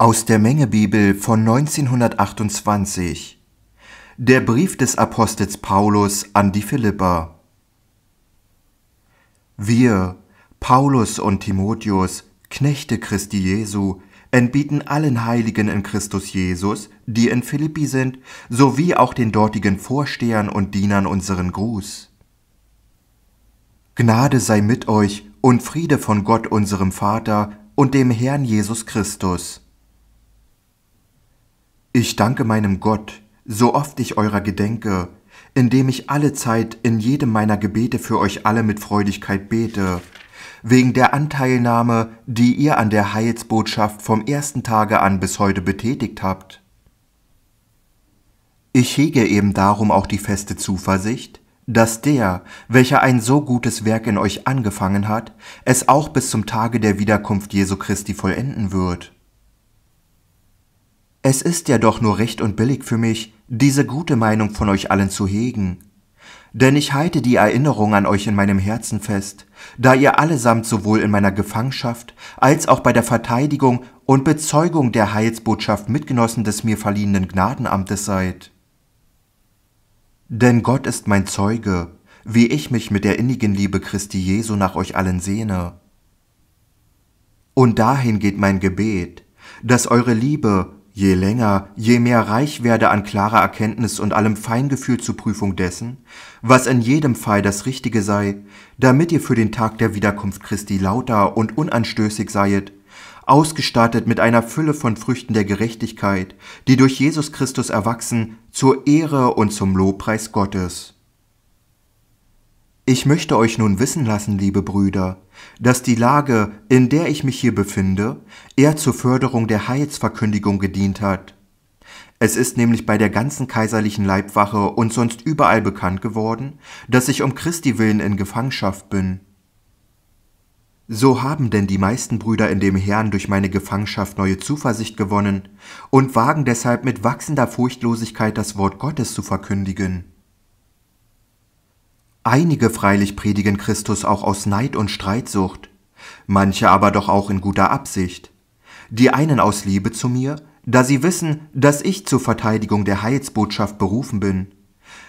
Aus der Menge Bibel von 1928. Der Brief des Apostels Paulus an die Philipper. Wir, Paulus und Timotheus, Knechte Christi Jesu, entbieten allen Heiligen in Christus Jesus, die in Philippi sind, sowie auch den dortigen Vorstehern und Dienern unseren Gruß. Gnade sei mit euch und Friede von Gott unserem Vater und dem Herrn Jesus Christus. Ich danke meinem Gott, so oft ich eurer gedenke, indem ich alle Zeit in jedem meiner Gebete für euch alle mit Freudigkeit bete, wegen der Anteilnahme, die ihr an der Heilsbotschaft vom ersten Tage an bis heute betätigt habt. Ich hege eben darum auch die feste Zuversicht, dass der, welcher ein so gutes Werk in euch angefangen hat, es auch bis zum Tage der Wiederkunft Jesu Christi vollenden wird. Es ist ja doch nur recht und billig für mich, diese gute Meinung von euch allen zu hegen. Denn ich halte die Erinnerung an euch in meinem Herzen fest, da ihr allesamt sowohl in meiner Gefangenschaft als auch bei der Verteidigung und Bezeugung der Heilsbotschaft Mitgenossen des mir verliehenen Gnadenamtes seid. Denn Gott ist mein Zeuge, wie ich mich mit der innigen Liebe Christi Jesu nach euch allen sehne. Und dahin geht mein Gebet, dass eure Liebe, Je länger, je mehr reich werde an klarer Erkenntnis und allem Feingefühl zur Prüfung dessen, was in jedem Fall das Richtige sei, damit ihr für den Tag der Wiederkunft Christi lauter und unanstößig seiet, ausgestattet mit einer Fülle von Früchten der Gerechtigkeit, die durch Jesus Christus erwachsen, zur Ehre und zum Lobpreis Gottes. Ich möchte euch nun wissen lassen, liebe Brüder, dass die Lage, in der ich mich hier befinde, eher zur Förderung der Heilsverkündigung gedient hat. Es ist nämlich bei der ganzen kaiserlichen Leibwache und sonst überall bekannt geworden, dass ich um Christi willen in Gefangenschaft bin. So haben denn die meisten Brüder in dem Herrn durch meine Gefangenschaft neue Zuversicht gewonnen und wagen deshalb mit wachsender Furchtlosigkeit das Wort Gottes zu verkündigen. Einige freilich predigen Christus auch aus Neid und Streitsucht, manche aber doch auch in guter Absicht. Die einen aus Liebe zu mir, da sie wissen, dass ich zur Verteidigung der Heilsbotschaft berufen bin.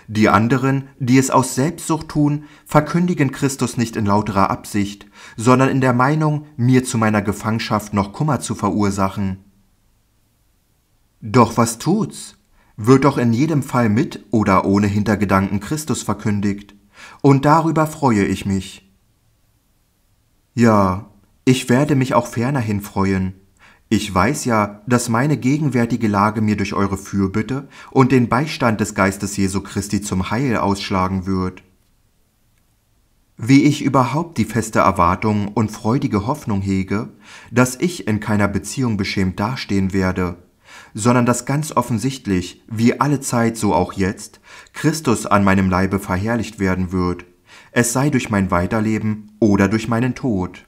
Die anderen, die es aus Selbstsucht tun, verkündigen Christus nicht in lauterer Absicht, sondern in der Meinung, mir zu meiner Gefangenschaft noch Kummer zu verursachen. Doch was tut's? Wird doch in jedem Fall mit oder ohne Hintergedanken Christus verkündigt und darüber freue ich mich. Ja, ich werde mich auch fernerhin freuen. Ich weiß ja, dass meine gegenwärtige Lage mir durch eure Fürbitte und den Beistand des Geistes Jesu Christi zum Heil ausschlagen wird. Wie ich überhaupt die feste Erwartung und freudige Hoffnung hege, dass ich in keiner Beziehung beschämt dastehen werde, sondern dass ganz offensichtlich, wie alle Zeit so auch jetzt, Christus an meinem Leibe verherrlicht werden wird, es sei durch mein Weiterleben oder durch meinen Tod.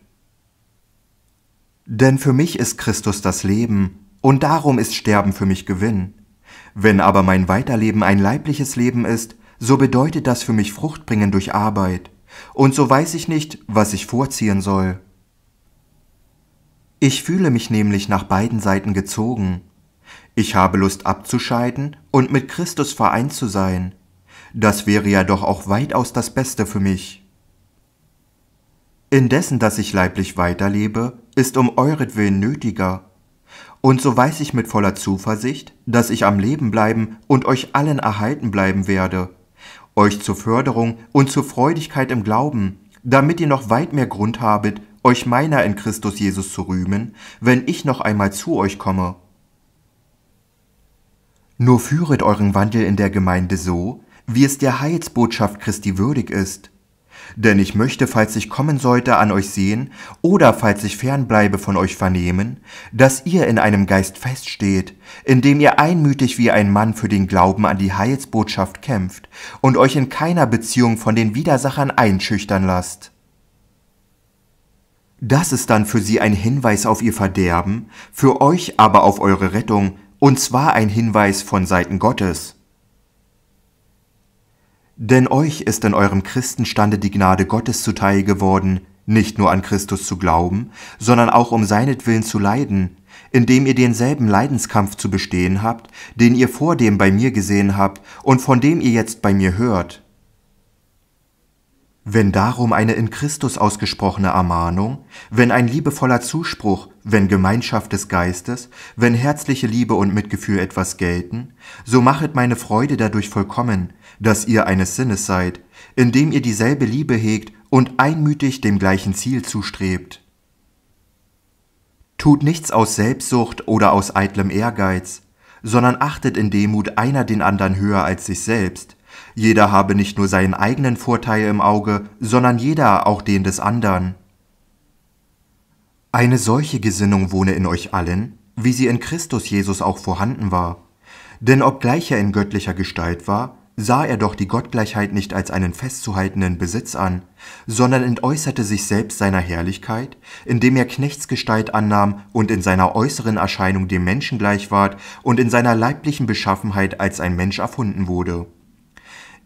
Denn für mich ist Christus das Leben, und darum ist Sterben für mich Gewinn. Wenn aber mein Weiterleben ein leibliches Leben ist, so bedeutet das für mich Fruchtbringen durch Arbeit, und so weiß ich nicht, was ich vorziehen soll. Ich fühle mich nämlich nach beiden Seiten gezogen, ich habe Lust abzuscheiden und mit Christus vereint zu sein. Das wäre ja doch auch weitaus das Beste für mich. Indessen, dass ich leiblich weiterlebe, ist um euretwillen nötiger. Und so weiß ich mit voller Zuversicht, dass ich am Leben bleiben und euch allen erhalten bleiben werde, euch zur Förderung und zur Freudigkeit im Glauben, damit ihr noch weit mehr Grund habet, euch meiner in Christus Jesus zu rühmen, wenn ich noch einmal zu euch komme. Nur führet euren Wandel in der Gemeinde so, wie es der Heilsbotschaft Christi würdig ist. Denn ich möchte, falls ich kommen sollte, an euch sehen, oder falls ich fernbleibe von euch vernehmen, dass ihr in einem Geist feststeht, indem ihr einmütig wie ein Mann für den Glauben an die Heilsbotschaft kämpft und euch in keiner Beziehung von den Widersachern einschüchtern lasst. Das ist dann für sie ein Hinweis auf ihr Verderben, für euch aber auf eure Rettung, und zwar ein Hinweis von Seiten Gottes. Denn euch ist in eurem Christenstande die Gnade Gottes zuteil geworden, nicht nur an Christus zu glauben, sondern auch um seinetwillen zu leiden, indem ihr denselben Leidenskampf zu bestehen habt, den ihr vordem bei mir gesehen habt und von dem ihr jetzt bei mir hört. Wenn darum eine in Christus ausgesprochene Ermahnung, wenn ein liebevoller Zuspruch, wenn Gemeinschaft des Geistes, wenn herzliche Liebe und Mitgefühl etwas gelten, so machet meine Freude dadurch vollkommen, dass ihr eines Sinnes seid, indem ihr dieselbe Liebe hegt und einmütig dem gleichen Ziel zustrebt. Tut nichts aus Selbstsucht oder aus eitlem Ehrgeiz, sondern achtet in Demut einer den anderen höher als sich selbst, jeder habe nicht nur seinen eigenen Vorteil im Auge, sondern jeder auch den des anderen. Eine solche Gesinnung wohne in euch allen, wie sie in Christus Jesus auch vorhanden war. Denn obgleich er in göttlicher Gestalt war, sah er doch die Gottgleichheit nicht als einen festzuhaltenden Besitz an, sondern entäußerte sich selbst seiner Herrlichkeit, indem er Knechtsgestalt annahm und in seiner äußeren Erscheinung dem Menschen gleich ward und in seiner leiblichen Beschaffenheit als ein Mensch erfunden wurde.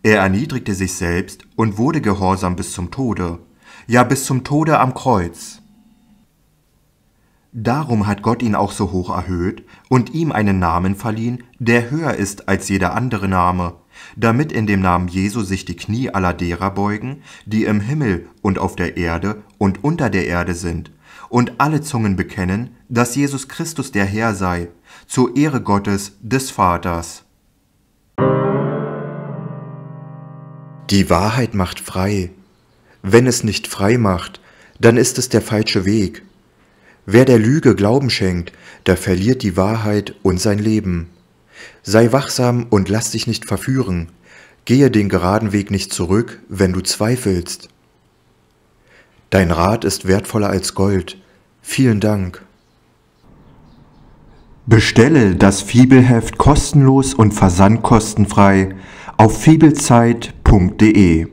Er erniedrigte sich selbst und wurde gehorsam bis zum Tode, ja bis zum Tode am Kreuz. Darum hat Gott ihn auch so hoch erhöht und ihm einen Namen verliehen, der höher ist als jeder andere Name, damit in dem Namen Jesu sich die Knie aller derer beugen, die im Himmel und auf der Erde und unter der Erde sind, und alle Zungen bekennen, dass Jesus Christus der Herr sei, zur Ehre Gottes des Vaters. Die Wahrheit macht frei. Wenn es nicht frei macht, dann ist es der falsche Weg. Wer der Lüge Glauben schenkt, der verliert die Wahrheit und sein Leben. Sei wachsam und lass dich nicht verführen. Gehe den geraden Weg nicht zurück, wenn du zweifelst. Dein Rat ist wertvoller als Gold. Vielen Dank. Bestelle das Fibelheft kostenlos und versandkostenfrei auf fibelzeit.de.